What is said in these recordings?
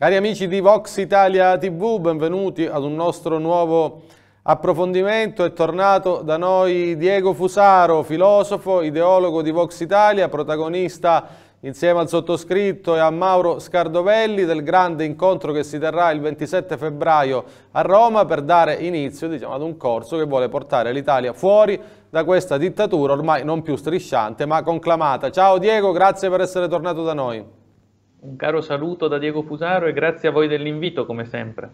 Cari amici di Vox Italia TV, benvenuti ad un nostro nuovo approfondimento. È tornato da noi Diego Fusaro, filosofo, ideologo di Vox Italia, protagonista insieme al sottoscritto e a Mauro Scardovelli del grande incontro che si terrà il 27 febbraio a Roma per dare inizio diciamo, ad un corso che vuole portare l'Italia fuori da questa dittatura ormai non più strisciante ma conclamata. Ciao Diego, grazie per essere tornato da noi. Un caro saluto da Diego Fusaro e grazie a voi dell'invito come sempre.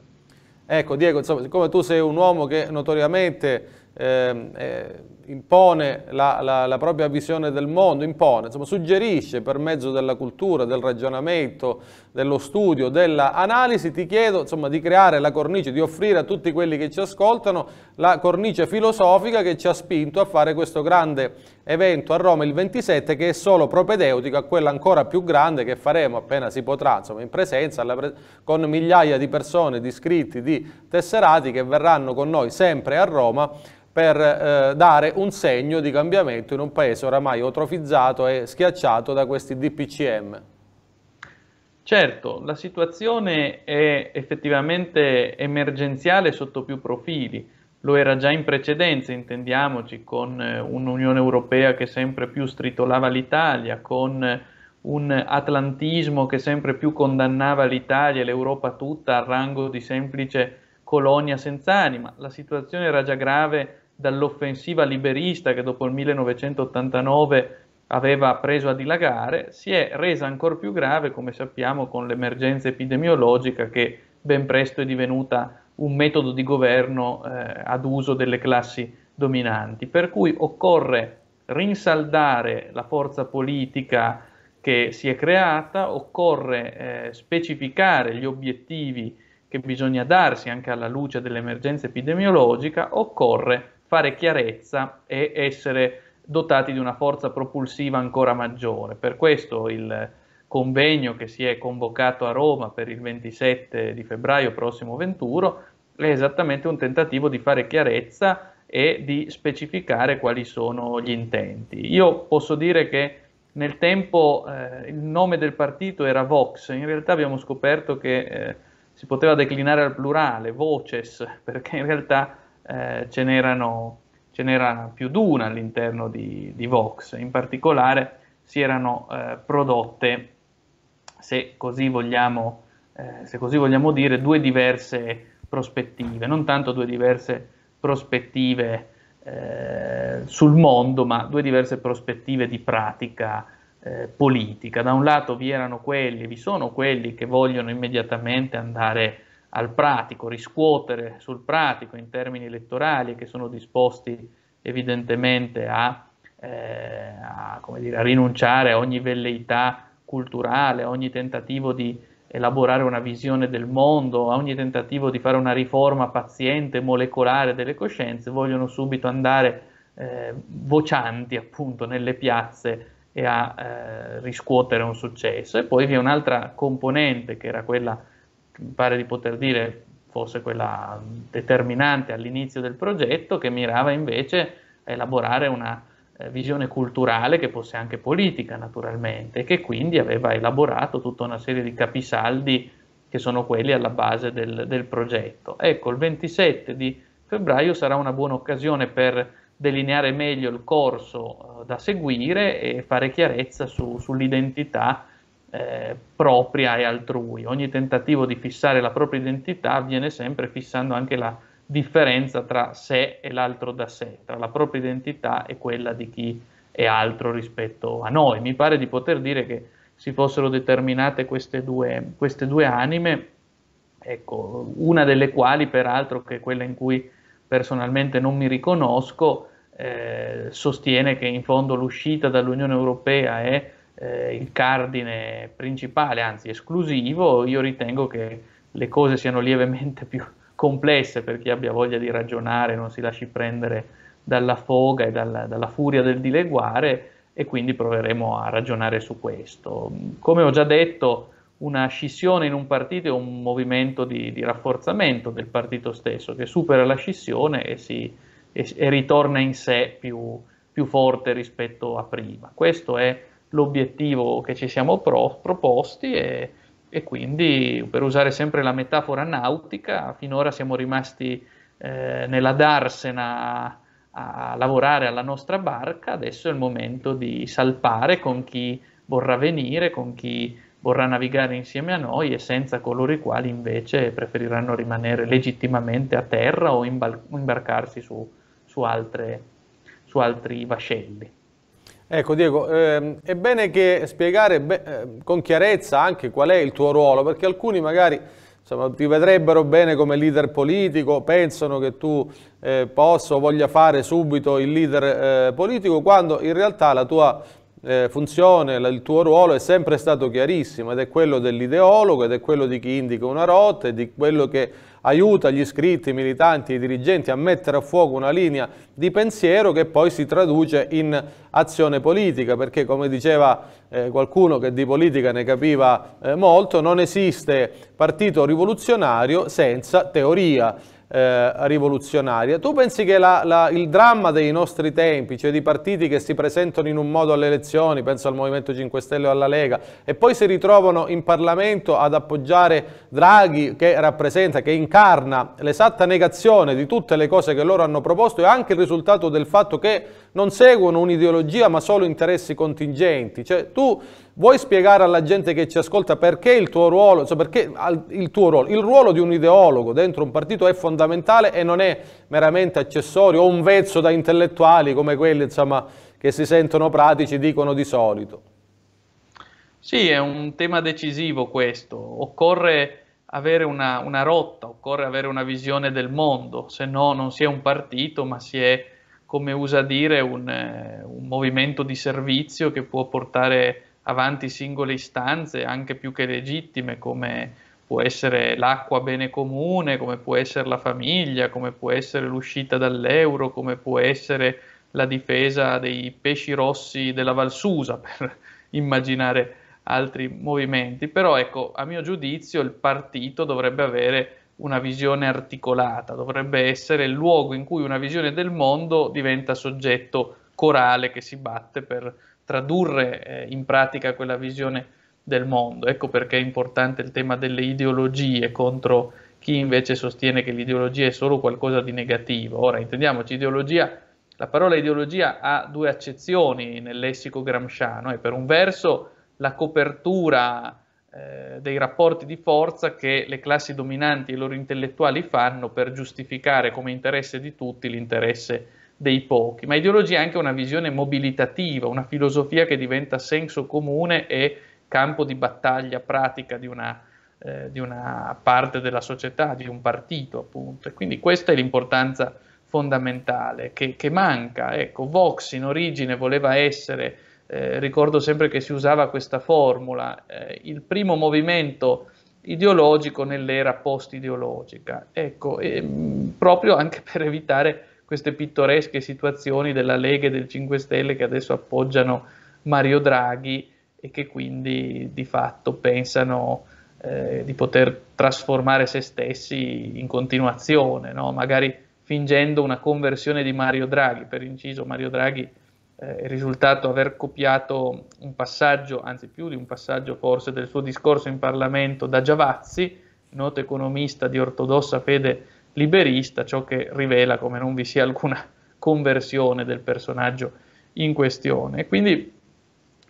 Ecco Diego, insomma, siccome tu sei un uomo che notoriamente ehm, eh, eh, impone la, la, la, propria visione del mondo, impone, insomma, suggerisce per mezzo della cultura, del ragionamento, dello studio, dell'analisi, ti chiedo insomma, di creare la cornice, di offrire a tutti quelli che ci ascoltano la cornice filosofica che ci ha spinto a fare questo grande evento a Roma il 27 che è solo propedeutico a quella ancora più grande che faremo appena si potrà, insomma, in presenza pre con migliaia di persone, di iscritti, di tesserati che verranno con noi sempre a Roma per eh, dare un segno di cambiamento in un paese oramai otrofizzato e schiacciato da questi DPCM? Certo, la situazione è effettivamente emergenziale sotto più profili, lo era già in precedenza, intendiamoci, con eh, un'Unione Europea che sempre più stritolava l'Italia, con un atlantismo che sempre più condannava l'Italia e l'Europa tutta al rango di semplice colonia senza anima. La situazione era già grave dall'offensiva liberista che dopo il 1989 aveva preso a dilagare, si è resa ancora più grave, come sappiamo, con l'emergenza epidemiologica che ben presto è divenuta un metodo di governo eh, ad uso delle classi dominanti. Per cui occorre rinsaldare la forza politica che si è creata, occorre eh, specificare gli obiettivi che bisogna darsi anche alla luce dell'emergenza epidemiologica, occorre fare chiarezza e essere dotati di una forza propulsiva ancora maggiore. Per questo il convegno che si è convocato a Roma per il 27 di febbraio prossimo 21 è esattamente un tentativo di fare chiarezza e di specificare quali sono gli intenti. Io posso dire che nel tempo eh, il nome del partito era Vox, in realtà abbiamo scoperto che eh, si poteva declinare al plurale, Voces, perché in realtà eh, ce, n'erano, ce n'era più di una all'interno di, di, Vox, in particolare si erano eh, prodotte, se così, vogliamo, eh, se così vogliamo dire, due diverse prospettive, non tanto due diverse prospettive eh, sul mondo, ma due diverse prospettive di pratica eh, politica. Da un lato vi erano quelli, vi sono quelli che vogliono immediatamente andare al pratico, riscuotere sul pratico in termini elettorali che sono disposti evidentemente a, eh, a, dire, a rinunciare a ogni velleità culturale, a ogni tentativo di elaborare una visione del mondo, a ogni tentativo di fare una riforma paziente, molecolare delle coscienze, vogliono subito andare eh, vocianti appunto nelle piazze e a eh, riscuotere un successo. E poi vi è un'altra componente che era quella mi pare di poter dire fosse quella determinante all'inizio del progetto, che mirava invece a elaborare una eh, visione culturale che fosse anche politica naturalmente, e che quindi aveva elaborato tutta una serie di capisaldi che sono quelli alla base del, del progetto. Ecco, il 27 di febbraio sarà una buona occasione per delineare meglio il corso eh, da seguire e fare chiarezza su, sull'identità eh, propria e altrui. Ogni tentativo di fissare la propria identità avviene sempre fissando anche la differenza tra sé e l'altro da sé, tra la propria identità e quella di chi è altro rispetto a noi. Mi pare di poter dire che si fossero determinate queste due, queste due anime, ecco, una delle quali peraltro che è quella in cui personalmente non mi riconosco, eh, sostiene che in fondo l'uscita dall'Unione Europea è eh, il cardine principale, anzi esclusivo, io ritengo che le cose siano lievemente più complesse per chi abbia voglia di ragionare, non si lasci prendere dalla foga e dalla, dalla furia del dileguare e quindi proveremo a ragionare su questo. Come ho già detto, una scissione in un partito è un movimento di, di rafforzamento del partito stesso che supera la scissione e, si, e, e ritorna in sé più, più forte rispetto a prima. Questo è l'obiettivo che ci siamo pro- proposti e, e, quindi per usare sempre la metafora nautica, finora siamo rimasti eh, nella darsena a, a lavorare alla nostra barca, adesso è il momento di salpare con chi vorrà venire, con chi vorrà navigare insieme a noi e senza coloro i quali invece preferiranno rimanere legittimamente a terra o imbarcarsi su, su, altre, su altri vascelli. Ecco Diego, ehm, è bene che spiegare be eh, con chiarezza anche qual è il tuo ruolo, perché alcuni magari insomma, ti vedrebbero bene come leader politico, pensano che tu eh, possa o voglia fare subito il leader eh, politico, quando in realtà la tua eh, funzione, il tuo ruolo è sempre stato chiarissimo ed è quello dell'ideologo ed è quello di chi indica una rotta e di quello che aiuta gli iscritti, i militanti, i dirigenti a mettere a fuoco una linea di pensiero che poi si traduce in azione politica, perché come diceva eh, qualcuno che di politica ne capiva eh, molto, non esiste partito rivoluzionario senza teoria eh, rivoluzionaria. Tu pensi che la, la, il dramma dei nostri tempi, cioè di partiti che si presentano in un modo alle elezioni, penso al Movimento 5 Stelle o alla Lega, e poi si ritrovano in Parlamento ad appoggiare Draghi che rappresenta, che incarna l'esatta negazione di tutte le cose che loro hanno proposto e anche il risultato del fatto che non seguono un'ideologia ma solo interessi contingenti. Cioè tu Vuoi spiegare alla gente che ci ascolta perché il tuo ruolo, cioè perché il tuo ruolo, il ruolo di un ideologo dentro un partito è fondamentale e non è meramente accessorio o un vezzo da intellettuali come quelli insomma, che si sentono pratici dicono di solito? Sì, è un tema decisivo questo. Occorre avere una, una rotta, occorre avere una visione del mondo, se no non si è un partito ma si è, come usa dire, un, eh, un movimento di servizio che può portare avanti singole istanze anche più che legittime come può essere l'acqua bene comune, come può essere la famiglia, come può essere l'uscita dall'euro, come può essere la difesa dei pesci rossi della Valsusa, per immaginare altri movimenti. Però ecco, a mio giudizio il partito dovrebbe avere una visione articolata, dovrebbe essere il luogo in cui una visione del mondo diventa soggetto corale che si batte per tradurre eh, in pratica quella visione del mondo. Ecco perché è importante il tema delle ideologie contro chi invece sostiene che l'ideologia è solo qualcosa di negativo. Ora, intendiamoci, ideologia, la parola ideologia ha due accezioni nel lessico gramsciano, è per un verso la copertura eh, dei rapporti di forza che le classi dominanti e i loro intellettuali fanno per giustificare come interesse di tutti l'interesse dei pochi, ma ideologia è anche una visione mobilitativa, una filosofia che diventa senso comune e campo di battaglia pratica di una, eh, di una parte della società, di un partito appunto. E quindi questa è l'importanza fondamentale che, che manca. Ecco, Vox in origine voleva essere, eh, ricordo sempre che si usava questa formula, eh, il primo movimento ideologico nell'era post-ideologica, ecco, e, ehm, mh, proprio anche per evitare queste pittoresche situazioni della Lega e del 5 Stelle che adesso appoggiano Mario Draghi e che quindi di fatto pensano eh, di poter trasformare se stessi in continuazione, no? magari fingendo una conversione di Mario Draghi. Per inciso, Mario Draghi eh, è risultato aver copiato un passaggio, anzi più di un passaggio forse, del suo discorso in Parlamento da Giavazzi, noto economista di ortodossa fede liberista, ciò che rivela come non vi sia alcuna conversione del personaggio in questione. Quindi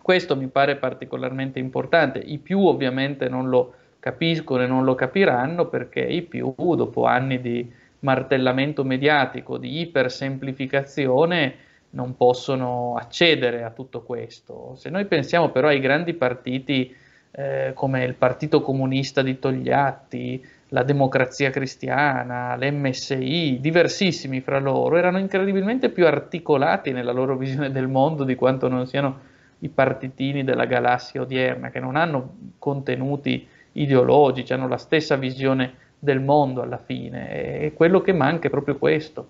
questo mi pare particolarmente importante. I più ovviamente non lo capiscono e non lo capiranno perché i più, dopo anni di martellamento mediatico, di ipersemplificazione, non possono accedere a tutto questo. Se noi pensiamo però ai grandi partiti eh, come il Partito Comunista di Togliatti, la democrazia cristiana, l'MSI, diversissimi fra loro, erano incredibilmente più articolati nella loro visione del mondo di quanto non siano i partitini della galassia odierna, che non hanno contenuti ideologici, hanno la stessa visione del mondo alla fine. E quello che manca è proprio questo.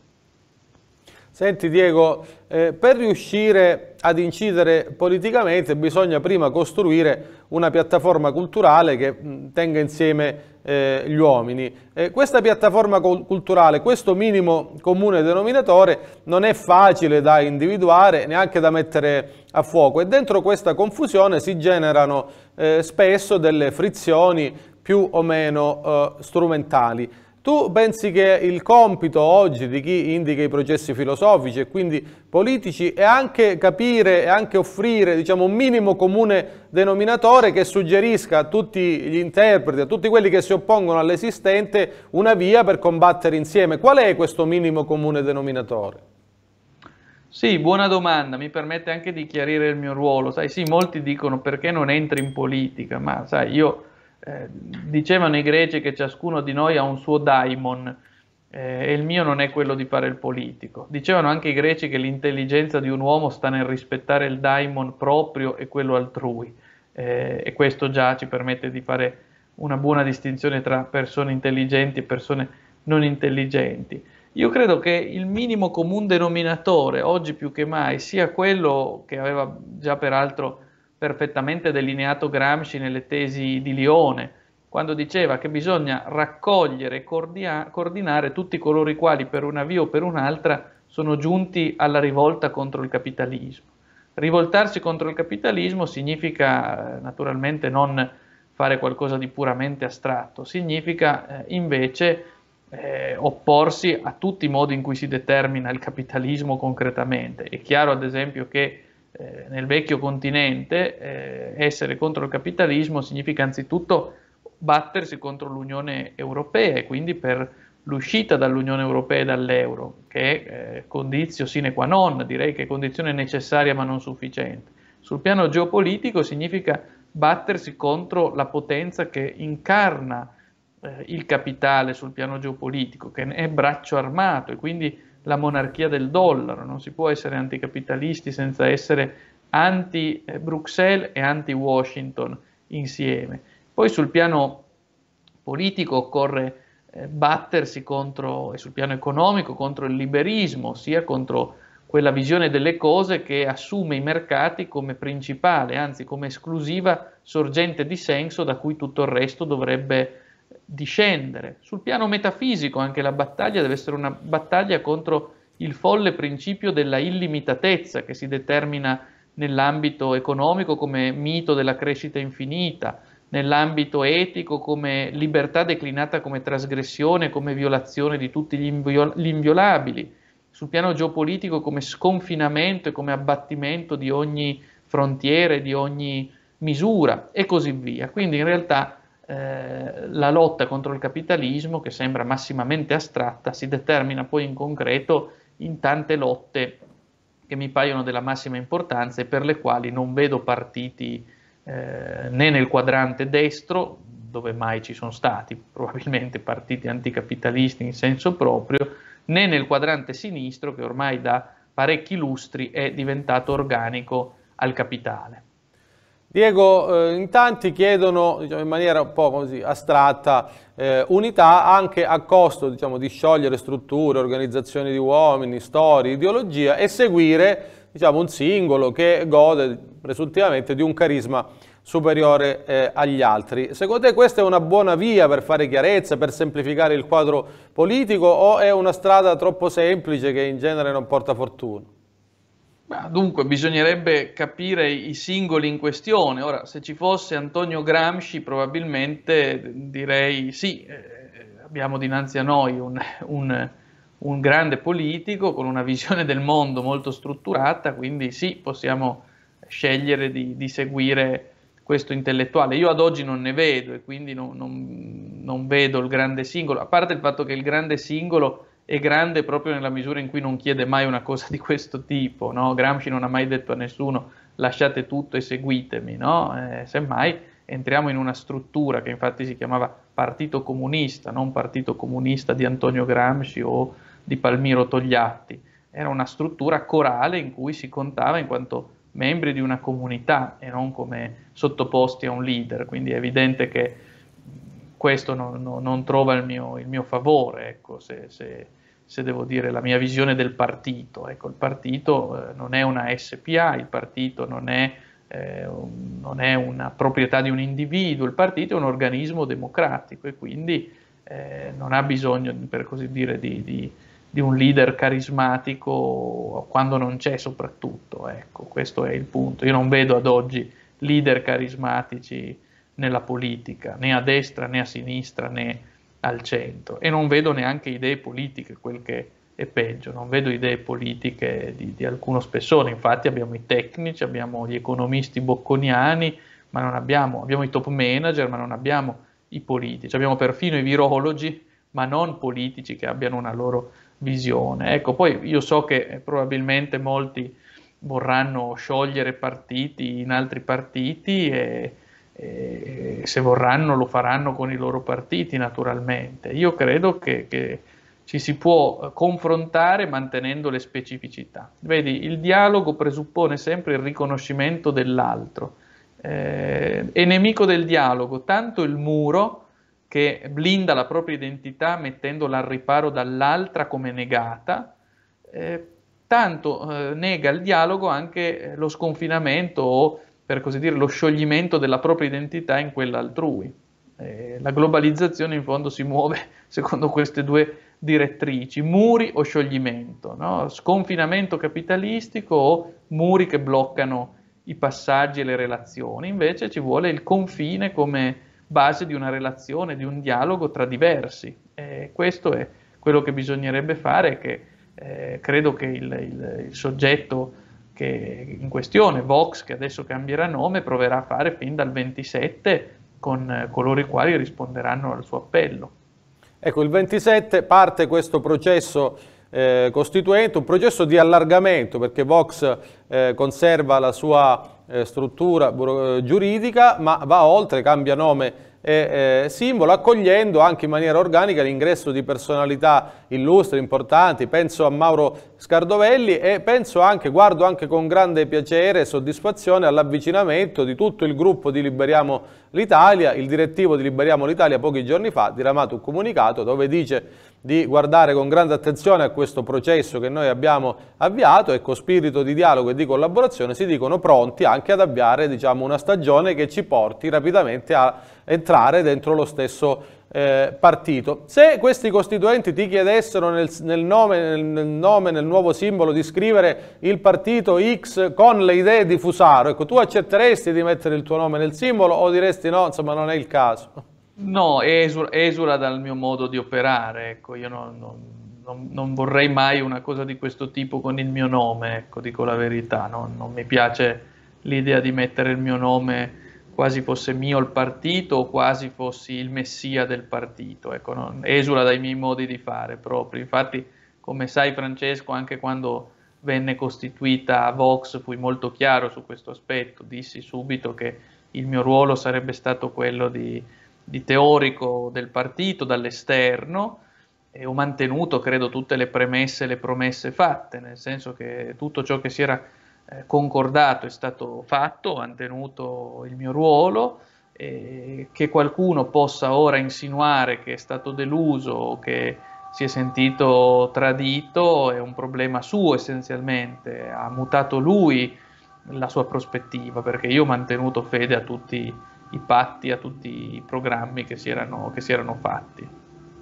Senti Diego, eh, per riuscire ad incidere politicamente bisogna prima costruire una piattaforma culturale che mm, tenga insieme eh, gli uomini. Eh, questa piattaforma culturale, questo minimo comune denominatore non è facile da individuare neanche da mettere a fuoco e dentro questa confusione si generano eh, spesso delle frizioni più o meno eh, strumentali. Tu pensi che il compito oggi di chi indica i processi filosofici e quindi politici è anche capire e anche offrire diciamo, un minimo comune denominatore che suggerisca a tutti gli interpreti, a tutti quelli che si oppongono all'esistente, una via per combattere insieme. Qual è questo minimo comune denominatore? Sì, buona domanda, mi permette anche di chiarire il mio ruolo. Sai, sì, molti dicono perché non entri in politica, ma sai, io eh, dicevano i greci che ciascuno di noi ha un suo daimon eh, e il mio non è quello di fare il politico. Dicevano anche i greci che l'intelligenza di un uomo sta nel rispettare il daimon proprio e quello altrui eh, e questo già ci permette di fare una buona distinzione tra persone intelligenti e persone non intelligenti. Io credo che il minimo comune denominatore, oggi più che mai, sia quello che aveva già peraltro perfettamente delineato Gramsci nelle tesi di Lione, quando diceva che bisogna raccogliere e cordia- coordinare tutti coloro i quali per una via o per un'altra sono giunti alla rivolta contro il capitalismo. Rivoltarsi contro il capitalismo significa eh, naturalmente non fare qualcosa di puramente astratto, significa eh, invece eh, opporsi a tutti i modi in cui si determina il capitalismo concretamente. È chiaro ad esempio che eh, nel vecchio continente eh, essere contro il capitalismo significa anzitutto battersi contro l'Unione Europea e quindi per l'uscita dall'Unione Europea e dall'euro, che è eh, condizio sine qua non, direi che è condizione necessaria ma non sufficiente. Sul piano geopolitico significa battersi contro la potenza che incarna eh, il capitale sul piano geopolitico, che è braccio armato e quindi la monarchia del dollaro, non si può essere anticapitalisti senza essere anti-Bruxelles eh, e anti-Washington insieme. Poi sul piano politico occorre eh, battersi contro, e sul piano economico, contro il liberismo, ossia contro quella visione delle cose che assume i mercati come principale, anzi come esclusiva sorgente di senso da cui tutto il resto dovrebbe discendere. Sul piano metafisico anche la battaglia deve essere una battaglia contro il folle principio della illimitatezza che si determina nell'ambito economico come mito della crescita infinita, nell'ambito etico come libertà declinata come trasgressione, come violazione di tutti gli, inviol- gli inviolabili, sul piano geopolitico come sconfinamento e come abbattimento di ogni frontiera e di ogni misura e così via. Quindi in realtà eh, la lotta contro il capitalismo, che sembra massimamente astratta, si determina poi in concreto in tante lotte che mi paiono della massima importanza e per le quali non vedo partiti eh, né nel quadrante destro, dove mai ci sono stati probabilmente partiti anticapitalisti in senso proprio, né nel quadrante sinistro che ormai da parecchi lustri è diventato organico al capitale. Diego, eh, in tanti chiedono diciamo, in maniera un po' così astratta eh, unità anche a costo diciamo, di sciogliere strutture, organizzazioni di uomini, storie, ideologia e seguire diciamo, un singolo che gode presuntivamente di un carisma superiore eh, agli altri. Secondo te questa è una buona via per fare chiarezza, per semplificare il quadro politico o è una strada troppo semplice che in genere non porta fortuna? Ma dunque, bisognerebbe capire i singoli in questione. Ora, se ci fosse Antonio Gramsci, probabilmente direi sì, eh, abbiamo dinanzi a noi un, un, un, grande politico con una visione del mondo molto strutturata, quindi sì, possiamo scegliere di, di seguire questo intellettuale. Io ad oggi non ne vedo e quindi non, non, non vedo il grande singolo, a parte il fatto che il grande singolo è grande proprio nella misura in cui non chiede mai una cosa di questo tipo, no? Gramsci non ha mai detto a nessuno lasciate tutto e seguitemi, no? eh, semmai entriamo in una struttura che infatti si chiamava Partito Comunista, non Partito Comunista di Antonio Gramsci o di Palmiro Togliatti, era una struttura corale in cui si contava in quanto membri di una comunità e non come sottoposti a un leader, quindi è evidente che questo non, non, non trova il mio, il mio favore, ecco, se, se, se, devo dire la mia visione del partito. Ecco, il partito eh, non è una SPA, il partito non è, eh, un, non è, una proprietà di un individuo, il partito è un organismo democratico e quindi eh, non ha bisogno, per così dire, di, di, di un leader carismatico quando non c'è soprattutto. Ecco, questo è il punto. Io non vedo ad oggi leader carismatici nella politica, né a destra né a sinistra né al centro e non vedo neanche idee politiche, quel che è peggio, non vedo idee politiche di, di alcuno spessore, infatti abbiamo i tecnici, abbiamo gli economisti bocconiani, ma non abbiamo, abbiamo i top manager, ma non abbiamo i politici, abbiamo perfino i virologi, ma non politici che abbiano una loro visione. Ecco, poi io so che eh, probabilmente molti vorranno sciogliere partiti in altri partiti e, eh, se vorranno lo faranno con i loro partiti naturalmente. Io credo che, che ci si può confrontare mantenendo le specificità. Vedi, il dialogo presuppone sempre il riconoscimento dell'altro. Eh, è nemico del dialogo tanto il muro che blinda la propria identità mettendola al riparo dall'altra come negata, eh, tanto eh, nega il dialogo anche lo sconfinamento o per così dire, lo scioglimento della propria identità in quella altrui. Eh, la globalizzazione in fondo si muove secondo queste due direttrici, muri o scioglimento, no? sconfinamento capitalistico o muri che bloccano i passaggi e le relazioni, invece ci vuole il confine come base di una relazione, di un dialogo tra diversi. Eh, questo è quello che bisognerebbe fare, e che eh, credo che il, il, il soggetto che in questione, Vox, che adesso cambierà nome, proverà a fare fin dal 27 con eh, coloro i quali risponderanno al suo appello. Ecco, il 27 parte questo processo eh, costituente, un processo di allargamento perché Vox eh, conserva la sua eh, struttura giuridica ma va oltre, cambia nome eh, simbolo, accogliendo anche in maniera organica l'ingresso di personalità illustri, importanti, penso a Mauro Scardovelli e penso anche, guardo anche con grande piacere e soddisfazione all'avvicinamento di tutto il gruppo di Liberiamo l'Italia, il direttivo di Liberiamo l'Italia pochi giorni fa ha diramato un comunicato dove dice di guardare con grande attenzione a questo processo che noi abbiamo avviato e con spirito di dialogo e di collaborazione si dicono pronti anche ad avviare diciamo, una stagione che ci porti rapidamente a entrare dentro lo stesso eh, partito. Se questi costituenti ti chiedessero nel, nel, nome, nel, nome, nel nuovo simbolo di scrivere il partito X con le idee di Fusaro, ecco, tu accetteresti di mettere il tuo nome nel simbolo o diresti no, insomma non è il caso? No, esula, esula, dal mio modo di operare, ecco, io non, non, non, non, vorrei mai una cosa di questo tipo con il mio nome, ecco, dico la verità, no? non mi piace l'idea di mettere il mio nome quasi fosse mio il partito o quasi fossi il messia del partito, ecco, esula dai miei modi di fare proprio, infatti come sai Francesco anche quando venne costituita Vox fui molto chiaro su questo aspetto, dissi subito che il mio ruolo sarebbe stato quello di di teorico del partito dall'esterno e ho mantenuto, credo, tutte le premesse e le promesse fatte, nel senso che tutto ciò che si era eh, concordato è stato fatto, ho mantenuto il mio ruolo, eh, che qualcuno possa ora insinuare che è stato deluso o che si è sentito tradito è un problema suo essenzialmente, ha mutato lui la sua prospettiva perché io ho mantenuto fede a tutti i i patti, a tutti i programmi che si erano, che si erano fatti.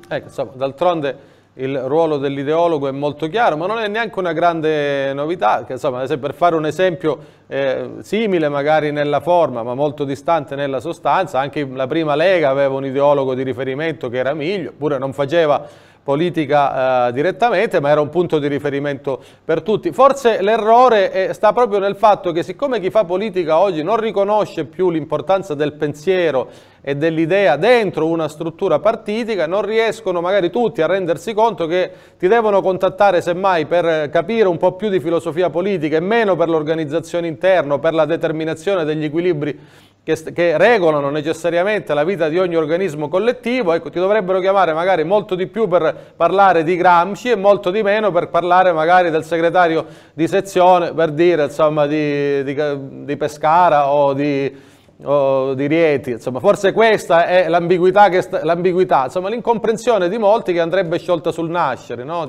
Ecco, insomma, d'altronde il ruolo dell'ideologo è molto chiaro, ma non è neanche una grande novità, che, insomma, per fare un esempio eh, simile magari nella forma, ma molto distante nella sostanza, anche la prima Lega aveva un ideologo di riferimento che era Miglio, oppure non faceva politica eh, direttamente, ma era un punto di riferimento per tutti. Forse l'errore eh, sta proprio nel fatto che siccome chi fa politica oggi non riconosce più l'importanza del pensiero e dell'idea dentro una struttura partitica, non riescono magari tutti a rendersi conto che ti devono contattare semmai per capire un po' più di filosofia politica e meno per l'organizzazione interna, per la determinazione degli equilibri che, che, regolano necessariamente la vita di ogni organismo collettivo, ecco, ti dovrebbero chiamare magari molto di più per parlare di Gramsci e molto di meno per parlare magari del segretario di sezione, per dire insomma di, di, di Pescara o di, o di, Rieti, insomma forse questa è l'ambiguità, insomma l'incomprensione di molti che andrebbe sciolta sul nascere, no?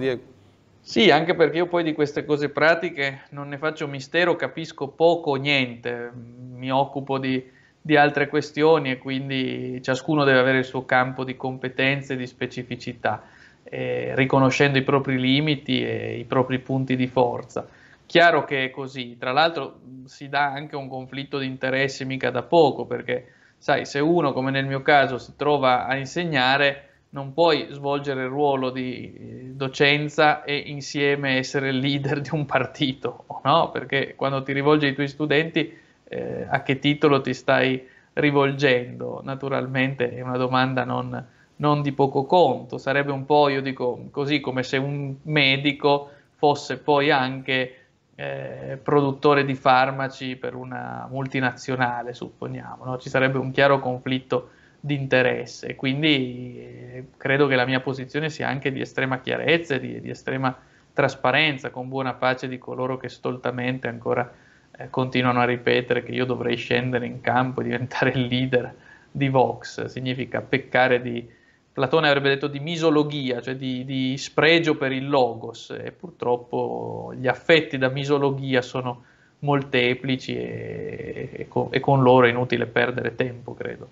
Sì, anche perché io poi di queste cose pratiche non ne faccio mistero, capisco poco o niente, mi occupo di, di altre questioni e quindi ciascuno deve avere il suo campo di competenze e di specificità, eh, riconoscendo i propri limiti e i propri punti di forza. Chiaro che è così, tra l'altro si dà anche un conflitto di interessi mica da poco, perché sai, se uno, come nel mio caso, si trova a insegnare, non puoi svolgere il ruolo di eh, docenza e insieme essere il leader di un partito, no? Perché quando ti rivolgi ai tuoi studenti eh, a che titolo ti stai rivolgendo? Naturalmente è una domanda non, non di poco conto, sarebbe un po', io dico così, come se un medico fosse poi anche eh, produttore di farmaci per una multinazionale, supponiamo, no? ci sarebbe un chiaro conflitto di interesse, quindi eh, credo che la mia posizione sia anche di estrema chiarezza e di, di estrema trasparenza, con buona pace di coloro che stoltamente ancora eh, continuano a ripetere che io dovrei scendere in campo e diventare il leader di Vox, significa peccare di, Platone avrebbe detto di misologia, cioè di, di spregio per il logos, e purtroppo gli affetti da misologia sono molteplici e, e, con, e con loro è inutile perdere tempo, credo.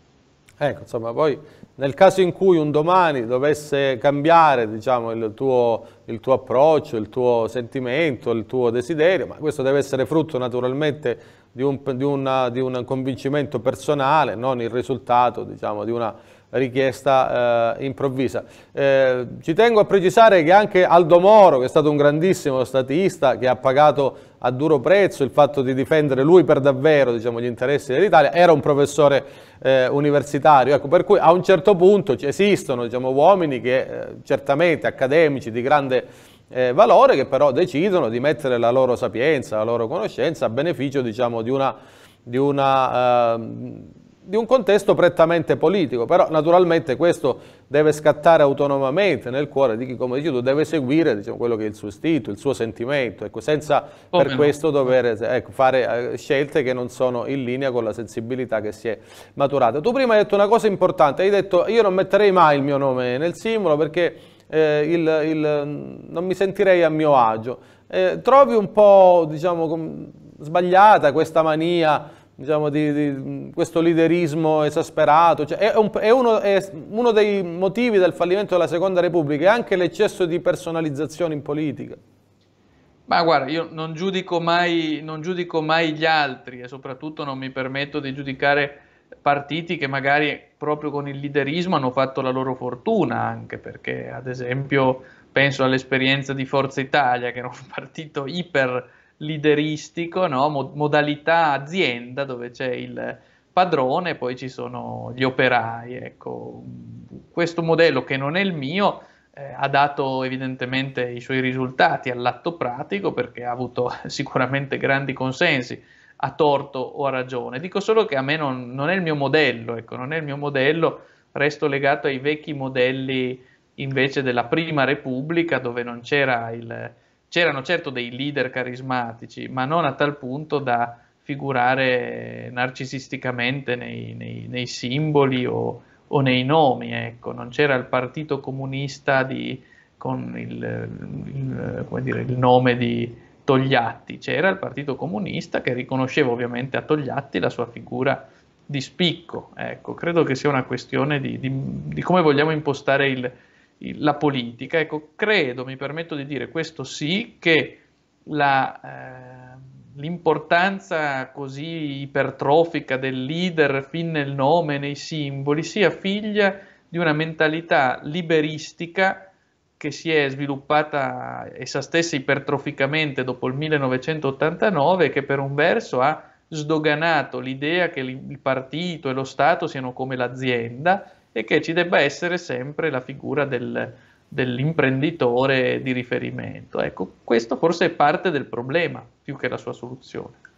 Ecco, insomma, poi nel caso in cui un domani dovesse cambiare diciamo, il, tuo, il, tuo, approccio, il tuo sentimento, il tuo desiderio, ma questo deve essere frutto naturalmente di un, di una, di un convincimento personale, non il risultato diciamo, di una richiesta eh, improvvisa. Eh, ci tengo a precisare che anche Aldo Moro, che è stato un grandissimo statista, che ha pagato a duro prezzo il fatto di difendere lui per davvero diciamo, gli interessi dell'Italia, era un professore eh, universitario, ecco, per cui a un certo punto esistono diciamo, uomini che eh, certamente accademici di grande eh, valore, che però decidono di mettere la loro sapienza, la loro conoscenza a beneficio diciamo, di una... Di una ehm, di un contesto prettamente politico, però naturalmente questo deve scattare autonomamente nel cuore di chi, come dici tu, deve seguire diciamo, quello che è il suo istinto, il suo sentimento, ecco, senza come per no. questo eh. dover ecco, fare eh, scelte che non sono in linea con la sensibilità che si è maturata. Tu prima hai detto una cosa importante, hai detto io non metterei mai il mio nome nel simbolo perché eh, il, il, non mi sentirei a mio agio. Eh, trovi un po' diciamo, sbagliata questa mania diciamo, di, di, questo liderismo esasperato. Cioè, è, un, è, uno, è, uno, dei motivi del fallimento della Seconda Repubblica, è anche l'eccesso di personalizzazione in politica. Ma guarda, io non giudico, mai, non giudico mai gli altri e soprattutto non mi permetto di giudicare partiti che magari proprio con il liderismo hanno fatto la loro fortuna anche perché ad esempio penso all'esperienza di Forza Italia che era un partito iper lideristico, no? Mod- modalità azienda dove c'è il padrone, poi ci sono gli operai. Ecco, questo modello che non è il mio eh, ha dato evidentemente i suoi risultati all'atto pratico perché ha avuto sicuramente grandi consensi a torto o a ragione. Dico solo che a me non, non è il mio modello, ecco, non è il mio modello, resto legato ai vecchi modelli invece della prima repubblica dove non c'era il C'erano certo dei leader carismatici, ma non a tal punto da figurare narcisisticamente nei, nei, nei simboli o, o, nei nomi. Ecco. Non c'era il partito comunista di, con il, il, dire, il nome di Togliatti, c'era il partito comunista che riconosceva ovviamente a Togliatti la sua figura di spicco. Ecco, credo che sia una questione di, di, di come vogliamo impostare il, la politica. Ecco, credo, mi permetto di dire questo sì, che la, eh, l'importanza così ipertrofica del leader fin nel nome, nei simboli, sia figlia di una mentalità liberistica che si è sviluppata essa stessa ipertroficamente dopo il 1989 che per un verso ha sdoganato l'idea che il partito e lo Stato siano come l'azienda e che ci debba essere sempre la figura del, dell'imprenditore di riferimento. Ecco, questo forse è parte del problema più che la sua soluzione.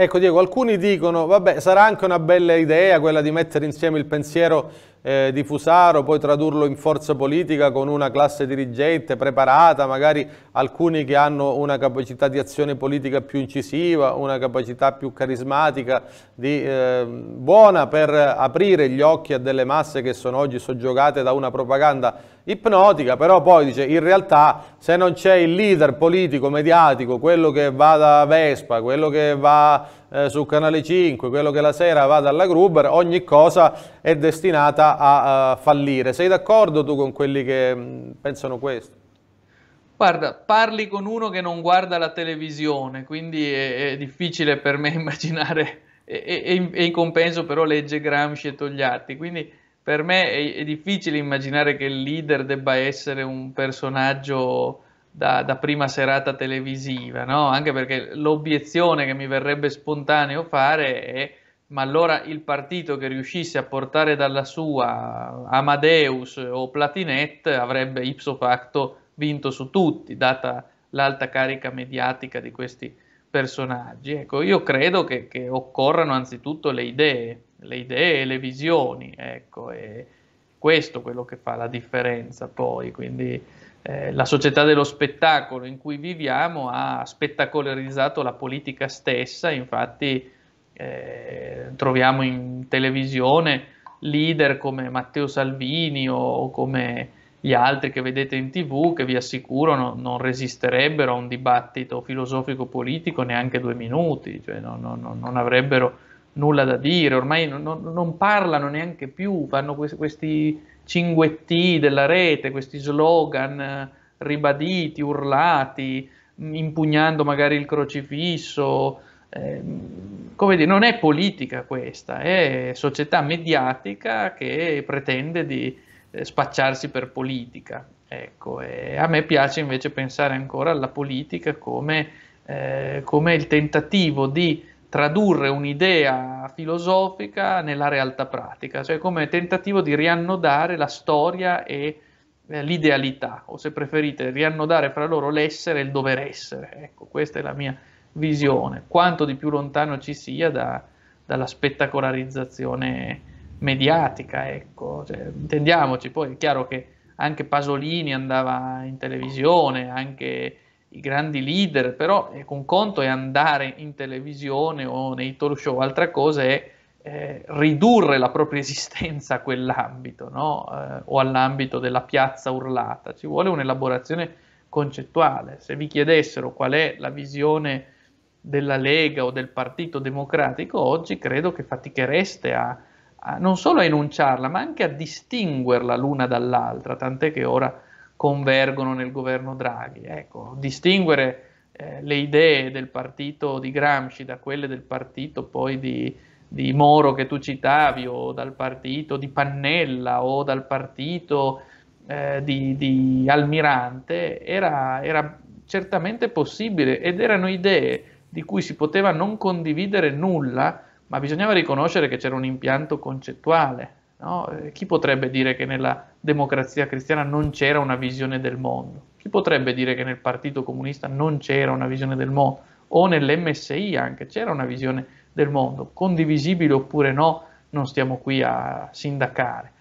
Ecco Diego, alcuni dicono, vabbè, sarà anche una bella idea quella di mettere insieme il pensiero eh, di Fusaro, poi tradurlo in forza politica con una classe dirigente preparata, magari alcuni che hanno una capacità di azione politica più incisiva, una capacità più carismatica, di, eh, buona per aprire gli occhi a delle masse che sono oggi soggiogate da una propaganda ipnotica, però poi dice in realtà se non c'è il leader politico, mediatico, quello che va da Vespa, quello che va eh, su Canale 5, quello che la sera va dalla Gruber, ogni cosa è destinata a, a fallire. Sei d'accordo tu con quelli che mh, mm, pensano questo? Guarda, parli con uno che non guarda la televisione, quindi è, è difficile per me immaginare, e, e, e, in compenso però legge Gramsci e Togliatti, quindi per me è, è difficile immaginare che il leader debba essere un personaggio da, da prima serata televisiva, no? anche perché l'obiezione che mi verrebbe spontaneo fare è ma allora il partito che riuscisse a portare dalla sua Amadeus o Platinette avrebbe ipso facto vinto su tutti, data l'alta carica mediatica di questi personaggi. Ecco, io credo che, che occorrano anzitutto le idee, le idee e le visioni, ecco, e questo è quello che fa la differenza poi, quindi eh, la società dello spettacolo in cui viviamo ha spettacolarizzato la politica stessa, infatti eh, troviamo in televisione leader come Matteo Salvini o, o, come gli altri che vedete in tv che vi assicuro no, non resisterebbero a un dibattito filosofico politico neanche due minuti, cioè no, no, non avrebbero nulla da dire, ormai non, non parlano neanche più, fanno questi, questi cinguetti della rete, questi slogan eh, ribaditi, urlati, mm, impugnando magari il crocifisso. Ehm, come dire, non è politica questa, è società mediatica che pretende di eh, spacciarsi per politica. Ecco, a me piace invece pensare ancora alla politica come, eh, come il tentativo di tradurre un'idea filosofica nella realtà pratica, cioè come tentativo di riannodare la storia e eh, l'idealità, o se preferite riannodare fra loro l'essere e il dover essere. Ecco, questa è la mia visione, quanto di più lontano ci sia da, dalla spettacolarizzazione mediatica, ecco, cioè, intendiamoci, poi è chiaro che anche Pasolini andava in televisione, anche i grandi leader, però ecco, un conto è andare in televisione o nei talk show, altra cosa è eh, ridurre la propria esistenza a quell'ambito no? eh, o all'ambito della piazza urlata, ci vuole un'elaborazione concettuale. Se vi chiedessero qual è la visione della Lega o del Partito Democratico oggi, credo che fatichereste a, a non solo a enunciarla, ma anche a distinguerla l'una dall'altra, tant'è che ora convergono nel governo Draghi. Ecco, distinguere eh, le idee del partito di Gramsci da quelle del partito poi di, di, Moro che tu citavi o dal partito di Pannella o dal partito eh, di, di, Almirante era, era certamente possibile ed erano idee di cui si poteva non condividere nulla, ma bisognava riconoscere che c'era un impianto concettuale No? Eh, chi potrebbe dire che nella democrazia cristiana non c'era una visione del mondo? Chi potrebbe dire che nel Partito Comunista non c'era una visione del mondo? O nell'MSI anche c'era una visione del mondo, condivisibile oppure no, non stiamo qui a sindacare.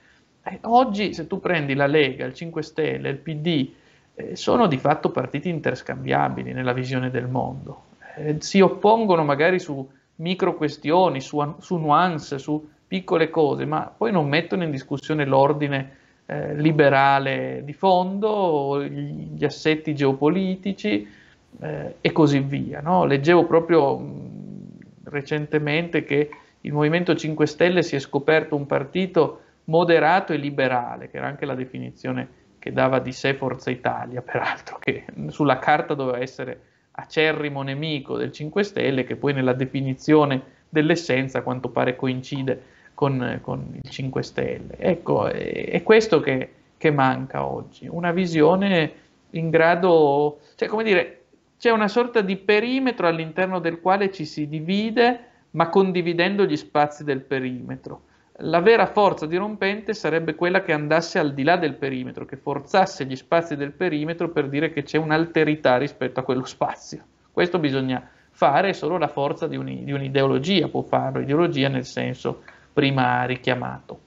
Eh, oggi se tu prendi la Lega, il 5 Stelle, il PD, eh, sono di fatto partiti interscambiabili nella visione del mondo. Eh, si oppongono magari su micro questioni, su, su nuance, su piccole cose, ma poi non mettono in discussione l'ordine eh, liberale di fondo, gli assetti geopolitici eh, e così via. No? Leggevo proprio mh, recentemente che il Movimento 5 Stelle si è scoperto un partito moderato e liberale, che era anche la definizione che dava di sé Forza Italia, peraltro, che sulla carta doveva essere acerrimo nemico del 5 Stelle, che poi nella definizione dell'essenza a quanto pare coincide con, con il 5 Stelle. Ecco, è, è questo che, che, manca oggi, una visione in grado, cioè come dire, c'è una sorta di perimetro all'interno del quale ci si divide, ma condividendo gli spazi del perimetro. La vera forza dirompente sarebbe quella che andasse al di là del perimetro, che forzasse gli spazi del perimetro per dire che c'è un'alterità rispetto a quello spazio. Questo bisogna fare, solo la forza di, un, di un'ideologia può farlo, ideologia nel senso prima richiamato.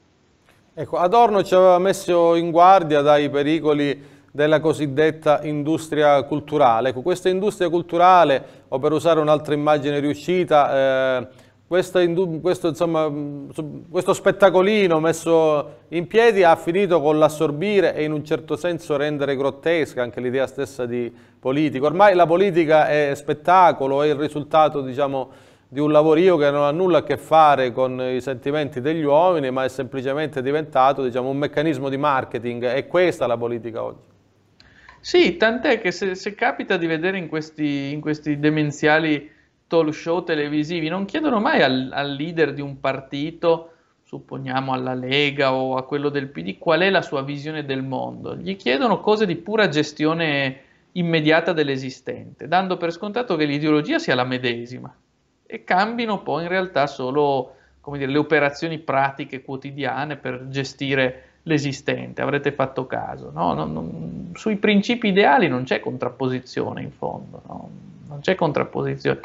Ecco, Adorno ci aveva messo in guardia dai pericoli della cosiddetta industria culturale. Ecco, questa industria culturale, o per usare un'altra immagine riuscita, eh, questo, insomma, mm, questo spettacolino messo in piedi ha finito con l'assorbire e in un certo senso rendere grottesca anche l'idea stessa di politica. Ormai la politica è spettacolo, è il risultato, diciamo, di un lavorio che non ha nulla a che fare con i sentimenti degli uomini, ma è semplicemente diventato diciamo, un meccanismo di marketing. È questa la politica oggi. Sì, tant'è che se, se capita di vedere in questi, in questi, demenziali talk show televisivi, non chiedono mai al, al leader di un partito, supponiamo alla Lega o a quello del PD, qual è la sua visione del mondo. Gli chiedono cose di pura gestione immediata dell'esistente, dando per scontato che l'ideologia sia la medesima e cambino poi in realtà solo dire, le operazioni pratiche quotidiane per gestire l'esistente, avrete fatto caso. No? Non, non, sui principi ideali non c'è contrapposizione in fondo, no? non c'è contrapposizione.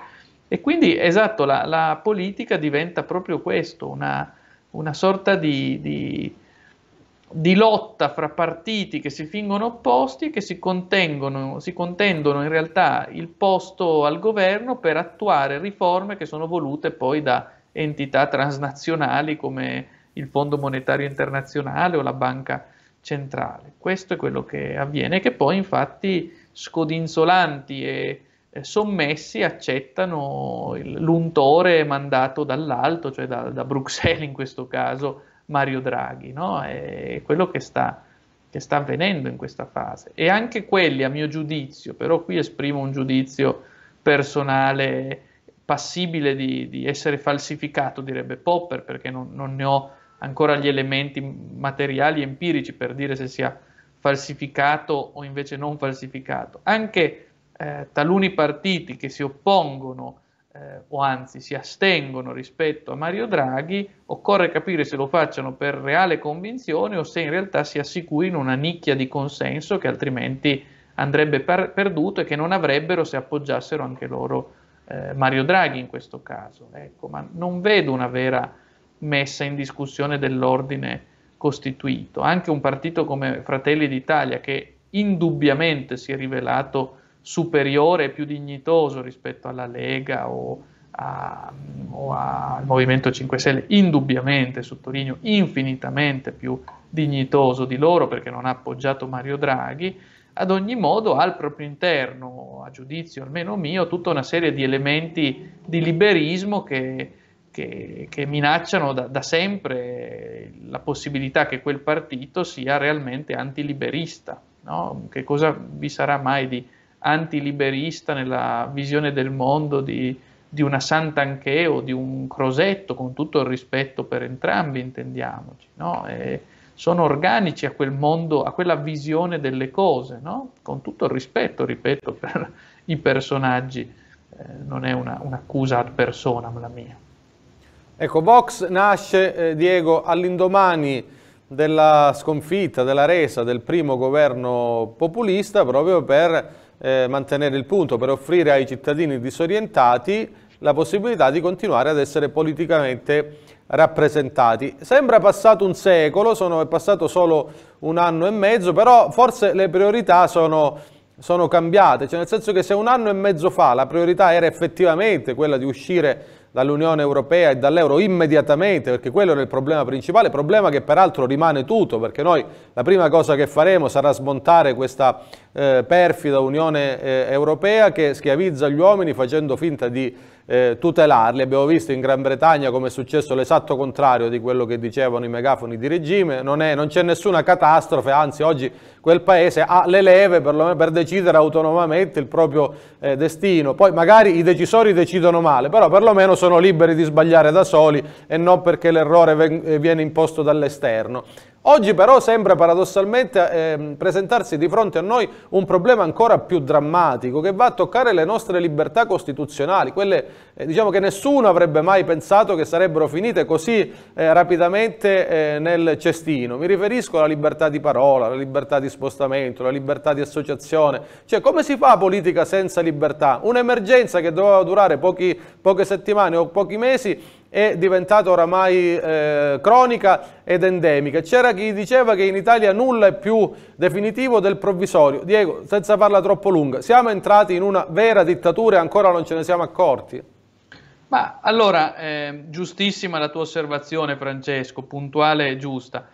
E quindi, esatto, la, la politica diventa proprio questo, una, una sorta di, di di lotta fra partiti che si fingono opposti, e che si, si contendono in realtà il posto al governo per attuare riforme che sono volute poi da entità transnazionali come il Fondo Monetario Internazionale o la Banca Centrale. Questo è quello che avviene, che poi infatti scodinzolanti e sommessi accettano l'untore mandato dall'alto, cioè da, da Bruxelles in questo caso, Mario Draghi, no? è quello che sta, che sta avvenendo in questa fase. E anche quelli, a mio giudizio, però qui esprimo un giudizio personale passibile di, di essere falsificato, direbbe Popper, perché non, non ne ho ancora gli elementi materiali empirici per dire se sia falsificato o invece non falsificato. Anche eh, taluni partiti che si oppongono a eh, o anzi si astengono rispetto a Mario Draghi, occorre capire se lo facciano per reale convinzione o se in realtà si assicurino una nicchia di consenso che altrimenti andrebbe per- perduto e che non avrebbero se appoggiassero anche loro eh, Mario Draghi in questo caso. Ecco, ma non vedo una vera messa in discussione dell'ordine costituito. Anche un partito come Fratelli d'Italia, che indubbiamente si è rivelato superiore e più dignitoso rispetto alla Lega o, a, o al Movimento 5 Stelle, indubbiamente, sottolineo, infinitamente più dignitoso di loro perché non ha appoggiato Mario Draghi, ad ogni modo ha al proprio interno, a giudizio almeno mio, tutta una serie di elementi di liberismo che, che, che minacciano da, da, sempre la possibilità che quel partito sia realmente antiliberista. No? Che cosa vi sarà mai di, antiliberista nella visione del mondo di, di una Sant'Anchè o di un Crosetto, con tutto il rispetto per entrambi, intendiamoci. No? E sono organici a quel mondo, a quella visione delle cose, no? con tutto il rispetto, ripeto, per i personaggi. Eh, non è una, un'accusa ad personam la mia. Ecco, Vox nasce, eh, Diego, all'indomani della sconfitta, della resa del primo governo populista proprio per eh, mantenere il punto, per offrire ai cittadini disorientati la possibilità di continuare ad essere politicamente rappresentati. Sembra passato un secolo, sono, è passato solo un anno e mezzo, però forse le priorità sono, sono cambiate, cioè nel senso che se un anno e mezzo fa la priorità era effettivamente quella di uscire dall'Unione Europea e dall'euro immediatamente, perché quello era il problema principale, problema che peraltro rimane tutto, perché noi la prima cosa che faremo sarà smontare questa eh, perfida Unione eh, Europea che schiavizza gli uomini facendo finta di eh, tutelarli. Abbiamo visto in Gran Bretagna come è successo l'esatto contrario di quello che dicevano i megafoni di regime, non, c'è nessuna catastrofe, anzi oggi quel paese ha le leve per, per decidere autonomamente il proprio eh, destino. Poi magari i decisori decidono male, però perlomeno sono liberi di sbagliare da soli e non perché l'errore viene imposto dall'esterno. Oggi però sembra paradossalmente eh, presentarsi di fronte a noi un problema ancora più drammatico che va a toccare le nostre libertà costituzionali, quelle eh, diciamo che nessuno avrebbe mai pensato che sarebbero finite così eh, rapidamente eh, nel cestino. Mi riferisco alla libertà di parola, alla libertà di spostamento, alla libertà di associazione. Cioè come si fa politica senza libertà? Un'emergenza che doveva durare pochi, poche settimane o pochi mesi è diventata oramai eh, cronica ed endemica. C'era chi diceva che in Italia nulla è più definitivo del provvisorio. Diego, senza farla troppo lunga, siamo entrati in una vera dittatura e ancora non ce ne siamo accorti? Ma allora, eh, giustissima la tua osservazione Francesco, puntuale e giusta.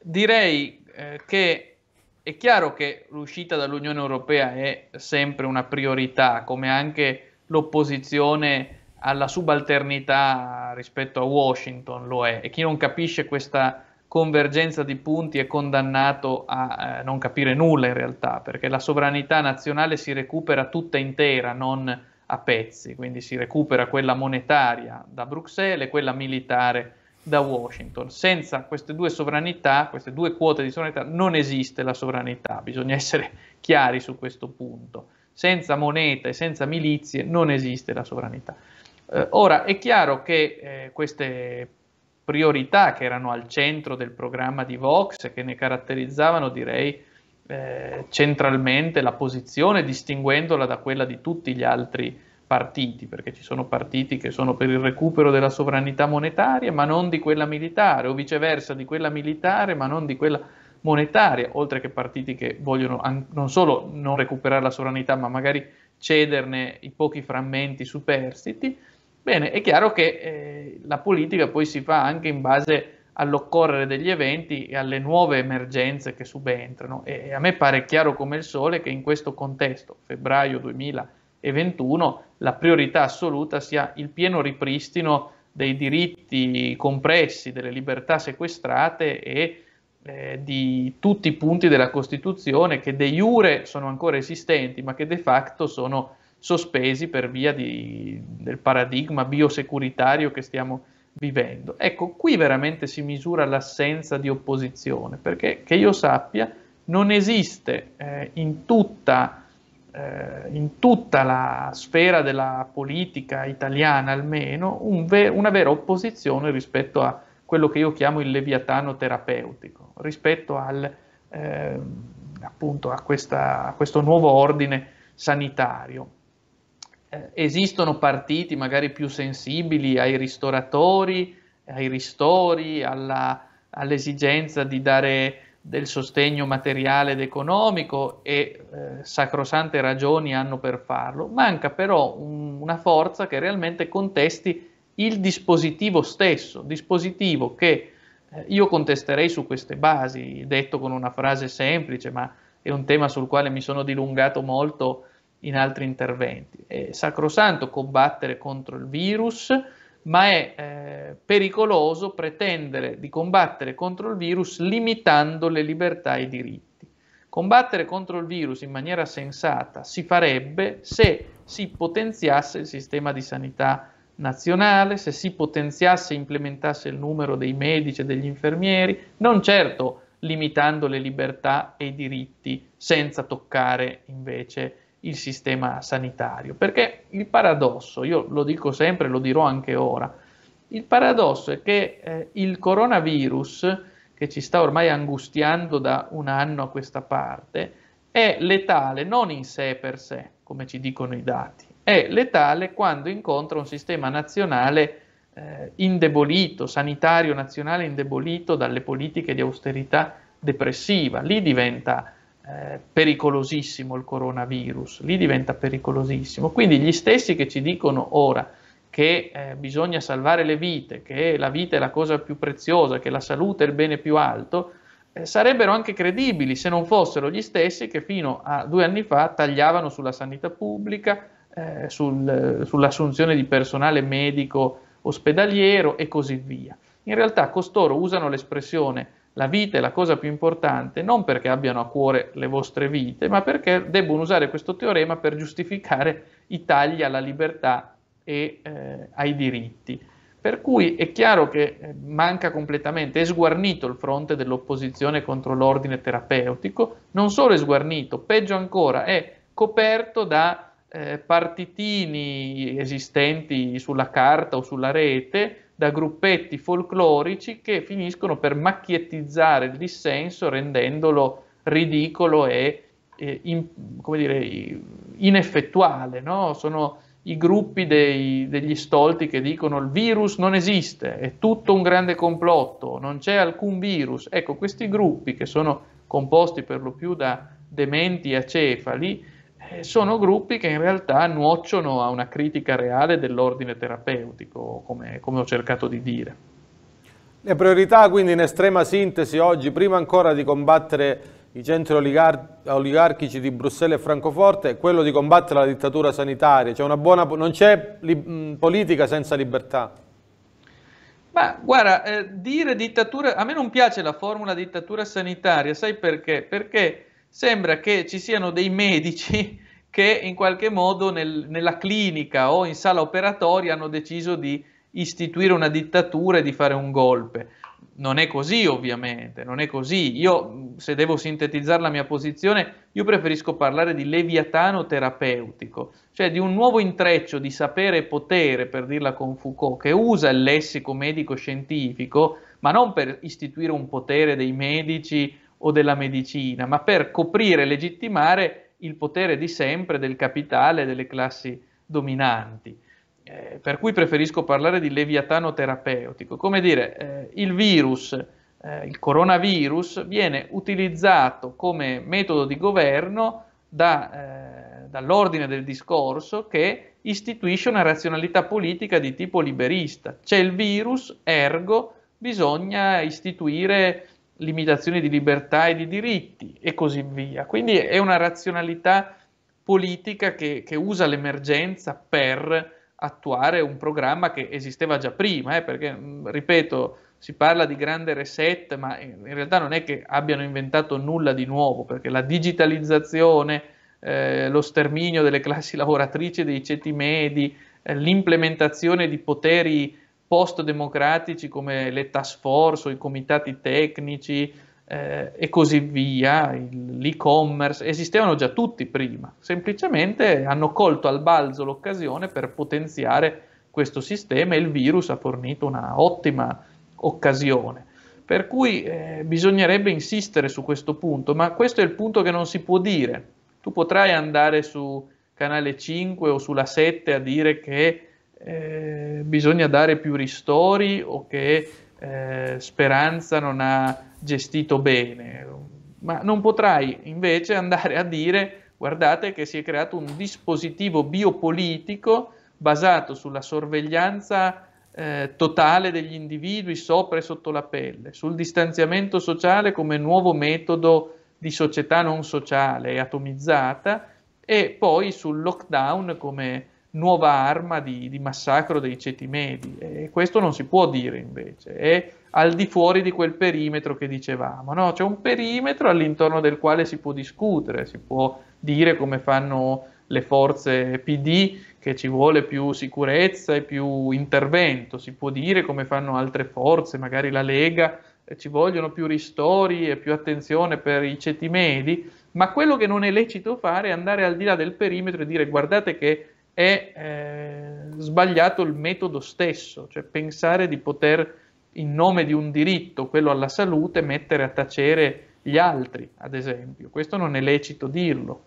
Direi eh, che è chiaro che l'uscita dall'Unione Europea è sempre una priorità, come anche l'opposizione alla subalternità rispetto a Washington, lo è, e chi non capisce questa convergenza di punti è condannato a eh, non capire nulla in realtà, perché la sovranità nazionale si recupera tutta intera, non a pezzi, quindi si recupera quella monetaria da Bruxelles e quella militare da Washington. Senza queste due sovranità, queste due quote di sovranità, non esiste la sovranità, bisogna essere chiari su questo punto. Senza moneta e senza milizie non esiste la sovranità. Eh, ora è chiaro che eh, queste priorità che erano al centro del programma di Vox, che ne caratterizzavano direi eh, centralmente la posizione, distinguendola da quella di tutti gli altri partiti, perché ci sono partiti che sono per il recupero della sovranità monetaria, ma non di quella militare, o viceversa di quella militare, ma non di quella monetaria, oltre che partiti che vogliono an- non solo non recuperare la sovranità, ma magari cederne i pochi frammenti superstiti. Bene, è chiaro che eh, la politica poi si fa anche in base all'occorrere degli eventi e alle nuove emergenze che subentrano e a me pare chiaro come il sole che in questo contesto, febbraio 2021, la priorità assoluta sia il pieno ripristino dei diritti compressi, delle libertà sequestrate e eh, di tutti i punti della Costituzione che de jure sono ancora esistenti ma che de facto sono sospesi per via di, del paradigma biosecuritario che stiamo vivendo. Ecco, qui veramente si misura l'assenza di opposizione, perché che io sappia non esiste eh, in tutta eh, in tutta la sfera della politica italiana almeno un ver- una vera opposizione rispetto a quello che io chiamo il leviatano terapeutico, rispetto al, eh, appunto a, questa, a, questo nuovo ordine sanitario. Eh, esistono partiti magari più sensibili ai ristoratori, ai ristori, alla, all'esigenza di dare del sostegno materiale ed economico e eh, sacrosante ragioni hanno per farlo. Manca però un, una forza che realmente contesti il dispositivo stesso, dispositivo che eh, io contesterei su queste basi, detto con una frase semplice, ma è un tema sul quale mi sono dilungato molto in altri interventi. È sacrosanto combattere contro il virus, ma è eh, pericoloso pretendere di combattere contro il virus limitando le libertà e i diritti. Combattere contro il virus in maniera sensata si farebbe se si potenziasse il sistema di sanità nazionale, se si potenziasse e implementasse il numero dei medici e degli infermieri, non certo limitando le libertà e i diritti senza toccare invece il sistema sanitario. Perché il paradosso, io lo dico sempre, lo dirò anche ora, il paradosso è che eh, il coronavirus, che ci sta ormai angustiando da un anno a questa parte, è letale non in sé per sé, come ci dicono i dati, è letale quando incontra un sistema nazionale eh, indebolito, sanitario nazionale indebolito dalle politiche di austerità depressiva. Lì diventa eh, pericolosissimo il coronavirus, lì diventa pericolosissimo. Quindi gli stessi che ci dicono ora che eh, bisogna salvare le vite, che la vita è la cosa più preziosa, che la salute è il bene più alto, eh, sarebbero anche credibili se non fossero gli stessi che fino a due anni fa tagliavano sulla sanità pubblica, eh, sul, sull'assunzione di personale medico ospedaliero e così via. In realtà costoro usano l'espressione la vita è la cosa più importante non perché abbiano a cuore le vostre vite, ma perché debbono usare questo teorema per giustificare i tagli alla libertà e eh, ai diritti. Per cui è chiaro che eh, manca completamente, è sguarnito il fronte dell'opposizione contro l'ordine terapeutico, non solo è sguarnito, peggio ancora, è coperto da eh, partitini esistenti sulla carta o sulla rete da gruppetti folclorici che finiscono per macchiettizzare il dissenso rendendolo ridicolo e eh, in, dire, ineffettuale. No? Sono i gruppi dei, degli stolti che dicono il virus non esiste, è tutto un grande complotto, non c'è alcun virus. Ecco, questi gruppi che sono composti per lo più da dementi acefali, eh, sono gruppi che in realtà nuociono a una critica reale dell'ordine terapeutico, come, come ho cercato di dire. Le priorità quindi in estrema sintesi oggi, prima ancora di combattere i centri oligar oligarchici di Bruxelles e Francoforte, è quello di combattere la dittatura sanitaria, cioè buona, non c'è politica senza libertà. Ma guarda, eh, dire dittatura, a me non piace la formula dittatura sanitaria, sai perché? Perché sembra che ci siano dei medici che in qualche modo nel, nella clinica o in sala operatoria hanno deciso di istituire una dittatura e di fare un golpe. Non è così ovviamente, non è così. Io se devo sintetizzare la mia posizione, io preferisco parlare di leviatano terapeutico, cioè di un nuovo intreccio di sapere e potere, per dirla con Foucault, che usa il lessico medico-scientifico, ma non per istituire un potere dei medici o della medicina, ma per coprire e legittimare il potere di sempre del capitale e delle classi dominanti. Eh, per cui preferisco parlare di leviatano terapeutico. Come dire, eh, il virus, eh, il coronavirus, viene utilizzato come metodo di governo da, eh, dall'ordine del discorso che istituisce una razionalità politica di tipo liberista. C'è il virus, ergo bisogna istituire limitazioni di libertà e di diritti e così via. Quindi è una razionalità politica che, che usa l'emergenza per attuare un programma che esisteva già prima, eh, perché, mm, ripeto, si parla di grande reset, ma in realtà non è che abbiano inventato nulla di nuovo, perché la digitalizzazione, eh, lo sterminio delle classi lavoratrici e dei ceti medi, eh, l'implementazione di poteri post-democratici come le task force o i comitati tecnici eh, e così via, l'e-commerce, esistevano già tutti prima, semplicemente hanno colto al balzo l'occasione per potenziare questo sistema e il virus ha fornito una ottima occasione. Per cui eh, bisognerebbe insistere su questo punto, ma questo è il punto che non si può dire. Tu potrai andare su canale 5 o sulla 7 a dire che eh, bisogna dare più ristori o che eh, Speranza non ha gestito bene, ma non potrai invece andare a dire guardate che si è creato un dispositivo biopolitico basato sulla sorveglianza eh, totale degli individui sopra e sotto la pelle, sul distanziamento sociale come nuovo metodo di società non sociale e atomizzata e poi sul lockdown come nuova arma di, di massacro dei ceti medi e questo non si può dire invece, è al di fuori di quel perimetro che dicevamo, no? c'è un perimetro all'interno del quale si può discutere, si può dire come fanno le forze PD che ci vuole più sicurezza e più intervento, si può dire come fanno altre forze, magari la Lega, eh, ci vogliono più ristori e più attenzione per i ceti medi, ma quello che non è lecito fare è andare al di là del perimetro e dire guardate che è eh, sbagliato il metodo stesso, cioè pensare di poter in nome di un diritto, quello alla salute, mettere a tacere gli altri, ad esempio. Questo non è lecito dirlo.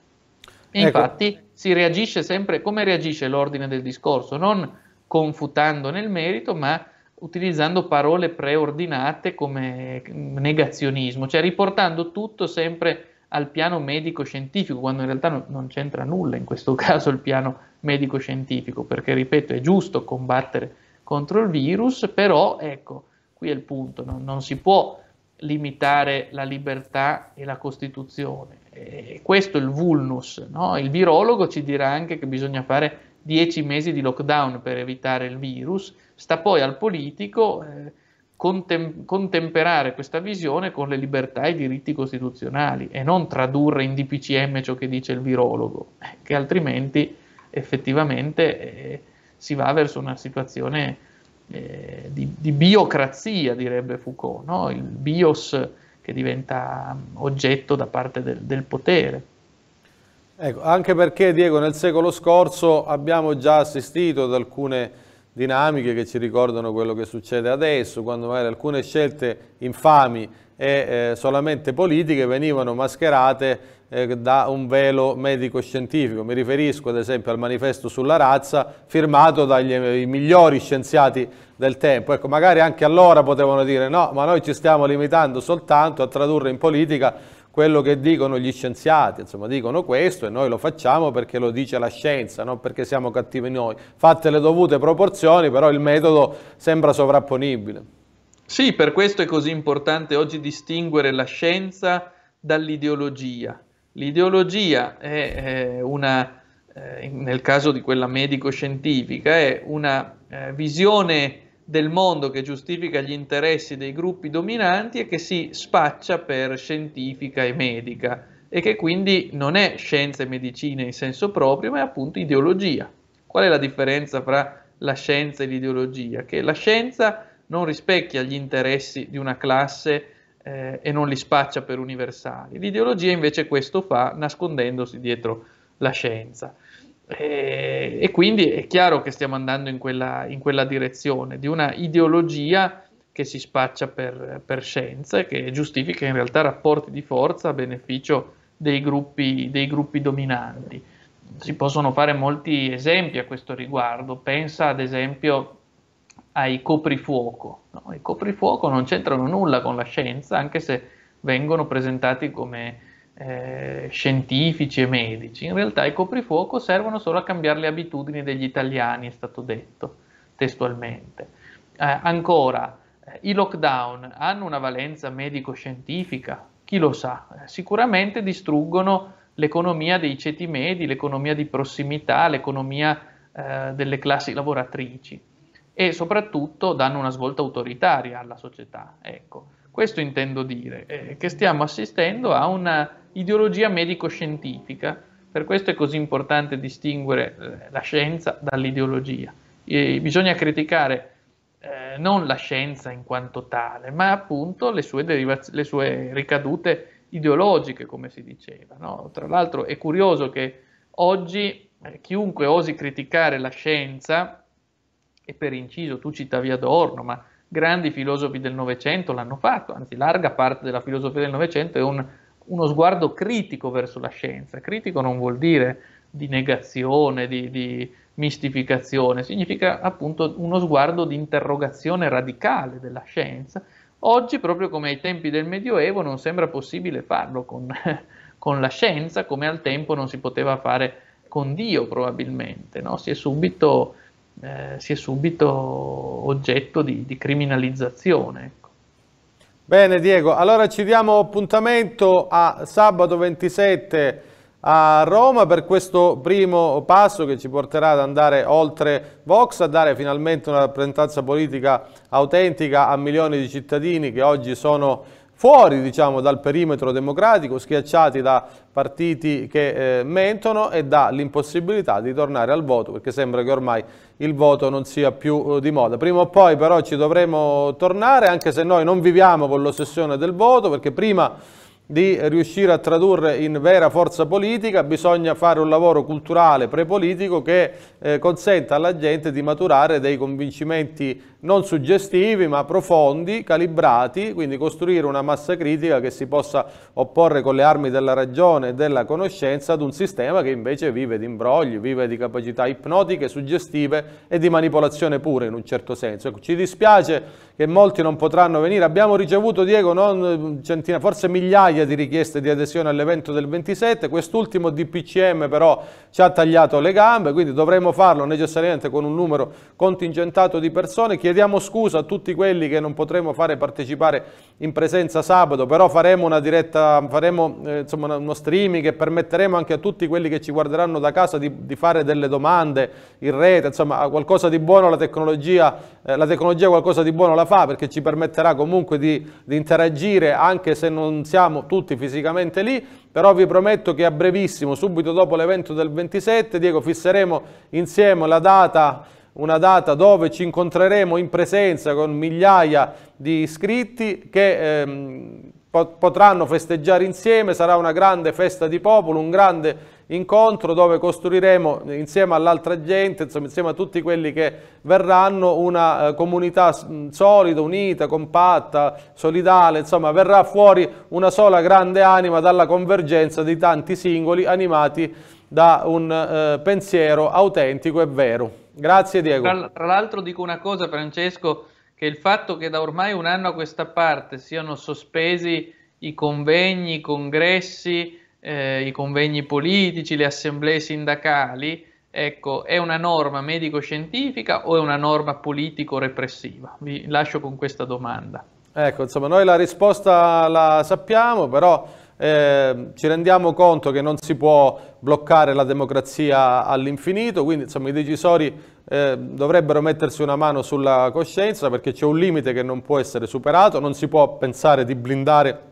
E ecco. infatti si reagisce sempre come reagisce l'ordine del discorso, non confutando nel merito, ma utilizzando parole preordinate come negazionismo, cioè riportando tutto sempre al piano medico-scientifico, quando in realtà non c'entra nulla in questo caso il piano medico-scientifico, perché ripeto, è giusto combattere contro il virus, però ecco, qui è il punto, no? non si può limitare la libertà e la Costituzione. E questo è il vulnus, no? il virologo ci dirà anche che bisogna fare 10 mesi di lockdown per evitare il virus, sta poi al politico eh, contem- contemperare questa visione con le libertà e i diritti costituzionali e non tradurre in DPCM ciò che dice il virologo, eh, che altrimenti effettivamente eh, si va verso una situazione eh, di, di, biocrazia, direbbe Foucault, no? il bios che diventa mm, oggetto da parte del, del potere. Ecco, anche perché Diego nel secolo scorso abbiamo già assistito ad alcune dinamiche che ci ricordano quello che succede adesso, quando magari alcune scelte infami e eh, solamente politiche venivano mascherate eh, da un velo medico-scientifico. Mi riferisco ad esempio al manifesto sulla razza firmato dagli eh, migliori scienziati del tempo. Ecco, magari anche allora potevano dire no, ma noi ci stiamo limitando soltanto a tradurre in politica quello che dicono gli scienziati, insomma dicono questo e noi lo facciamo perché lo dice la scienza, non perché siamo cattivi noi. Fatte le dovute proporzioni, però il metodo sembra sovrapponibile. Sì, per questo è così importante oggi distinguere la scienza dall'ideologia. L'ideologia è, una, eh, nel caso di quella medico-scientifica, è una eh, visione del mondo che giustifica gli interessi dei gruppi dominanti e che si spaccia per scientifica e medica e che quindi non è scienza e medicina in senso proprio, ma è appunto ideologia. Qual è la differenza fra la scienza e l'ideologia? Che la scienza non rispecchia gli interessi di una classe eh, e non li spaccia per universali. L'ideologia invece questo fa nascondendosi dietro la scienza. E, e, quindi è chiaro che stiamo andando in quella, in quella, direzione di una ideologia che si spaccia per, per scienza e che giustifica in realtà rapporti di forza a beneficio dei gruppi, dei gruppi dominanti. Si possono fare molti esempi a questo riguardo, pensa ad esempio ai coprifuoco. No, I coprifuoco non c'entrano nulla con la scienza, anche se vengono presentati come eh, scientifici e medici, in realtà i coprifuoco servono solo a cambiare le abitudini degli italiani, è stato detto testualmente. Eh, ancora, eh, i lockdown hanno una valenza medico-scientifica? Chi lo sa? Eh, sicuramente distruggono l'economia dei ceti medi, l'economia di prossimità, l'economia eh, delle classi lavoratrici e soprattutto danno una svolta autoritaria alla società. Ecco. Questo intendo dire, eh, che stiamo assistendo a una ideologia medico-scientifica, per questo è così importante distinguere eh, la scienza dall'ideologia. E bisogna criticare eh, non la scienza in quanto tale, ma appunto le sue, derivaz- le sue ricadute ideologiche, come si diceva. No? Tra l'altro è curioso che oggi eh, chiunque osi criticare la scienza, e per inciso tu citavi Adorno, ma grandi filosofi del Novecento l'hanno fatto, anzi larga parte della filosofia del Novecento è un, uno sguardo critico verso la scienza. Critico non vuol dire di negazione, di, di mistificazione, significa appunto uno sguardo di interrogazione radicale della scienza. Oggi, proprio come ai tempi del Medioevo, non sembra possibile farlo con, con la scienza, come al tempo non si poteva fare con Dio probabilmente, no? si è subito eh, si è subito oggetto di, di criminalizzazione. Ecco. Bene Diego, allora ci diamo appuntamento a sabato 27 a Roma per questo primo passo che ci porterà ad andare oltre Vox, a dare finalmente una rappresentanza politica autentica a milioni di cittadini che oggi sono fuori diciamo, dal perimetro democratico, schiacciati da partiti che eh, mentono e dall'impossibilità di tornare al voto perché sembra che ormai il voto non sia più eh, di moda. Prima o poi però ci dovremo tornare, anche se noi non viviamo con l'ossessione del voto, perché prima di riuscire a tradurre in vera forza politica bisogna fare un lavoro culturale prepolitico che eh, consenta alla gente di maturare dei convincimenti non suggestivi ma profondi, calibrati, quindi costruire una massa critica che si possa opporre con le armi della ragione e della conoscenza ad un sistema che invece vive di imbrogli, vive di capacità ipnotiche, suggestive e di manipolazione pure in un certo senso. Ecco, ci dispiace che molti non potranno venire, abbiamo ricevuto Diego mm, centina, forse migliaia di richieste di adesione all'evento del 27, quest'ultimo DPCM però ci ha tagliato le gambe, quindi dovremo farlo necessariamente con un numero contingentato di persone, Chiediamo scusa a tutti quelli che non potremo fare partecipare in presenza sabato, però faremo una diretta, faremo eh, insomma, uno streaming e permetteremo anche a tutti quelli che ci guarderanno da casa di, di fare delle domande in rete, insomma qualcosa di buono la tecnologia, eh, la tecnologia qualcosa di buono la fa perché ci permetterà comunque di, di interagire anche se non siamo tutti fisicamente lì, però vi prometto che a brevissimo, subito dopo l'evento del 27, Diego, fisseremo insieme la data una data dove ci incontreremo in presenza con migliaia di iscritti che ehm, potranno festeggiare insieme, sarà una grande festa di popolo, un grande incontro dove costruiremo insieme all'altra gente, insomma, insieme a tutti quelli che verranno, una eh, comunità solida, unita, compatta, solidale, insomma verrà fuori una sola grande anima dalla convergenza di tanti singoli animati da un eh, pensiero autentico e vero. Grazie Diego. Tra, tra l'altro dico una cosa Francesco, che il fatto che da ormai un anno a questa parte siano sospesi i convegni, i congressi, eh, i convegni politici, le assemblee sindacali, ecco, è una norma medico-scientifica o è una norma politico-repressiva? Vi lascio con questa domanda. Ecco, insomma, noi la risposta la sappiamo, però eh, ci rendiamo conto che non si può bloccare la democrazia all'infinito, quindi insomma, i decisori eh, dovrebbero mettersi una mano sulla coscienza perché c'è un limite che non può essere superato, non si può pensare di blindare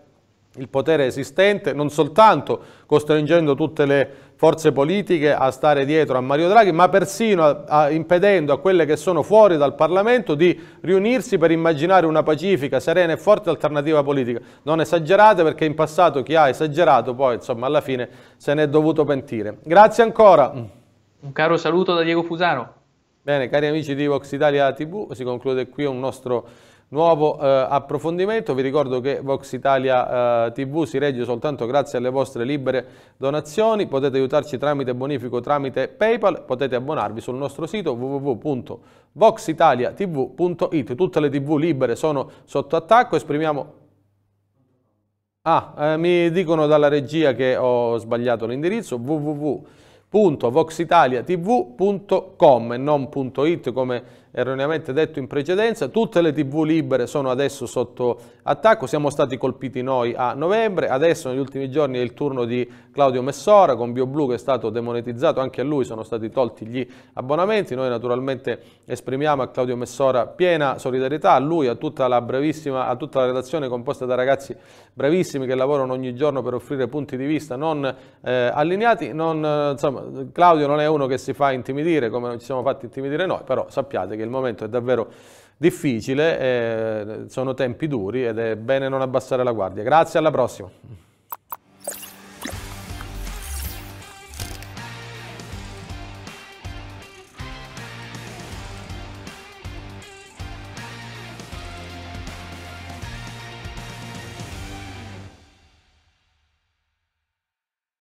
il potere esistente, non soltanto costringendo tutte le forze politiche a stare dietro a Mario Draghi, ma persino a, a, impedendo a quelle che sono fuori dal Parlamento di riunirsi per immaginare una pacifica, serena e forte alternativa politica. Non esagerate perché in passato chi ha esagerato poi insomma alla fine se ne è dovuto pentire. Grazie ancora. Un caro saluto da Diego Fusano. Bene, cari amici di Vox Italia TV, si conclude qui un nostro Nuovo eh, approfondimento, vi ricordo che Vox Italia eh, TV si regge soltanto grazie alle vostre libere donazioni, potete aiutarci tramite bonifico, tramite Paypal, potete abbonarvi sul nostro sito www.voxitaliatv.it, tutte le tv libere sono sotto attacco, esprimiamo... Ah, eh, mi dicono dalla regia che ho sbagliato l'indirizzo, www.voxitaliatv.com e non.it come erroneamente detto in precedenza, tutte le tv libere sono adesso sotto attacco, siamo stati colpiti noi a novembre, adesso negli ultimi giorni è il turno di Claudio Messora con BioBlu che è stato demonetizzato, anche a lui sono stati tolti gli abbonamenti, noi naturalmente esprimiamo a Claudio Messora piena solidarietà, a lui, a tutta la, a tutta la redazione composta da ragazzi bravissimi che lavorano ogni giorno per offrire punti di vista non eh, allineati, non, eh, insomma, Claudio non è uno che si fa intimidire come non ci siamo fatti intimidire noi, però sappiate che che il momento è davvero difficile, eh, sono tempi duri ed è bene non abbassare la guardia. Grazie, alla prossima.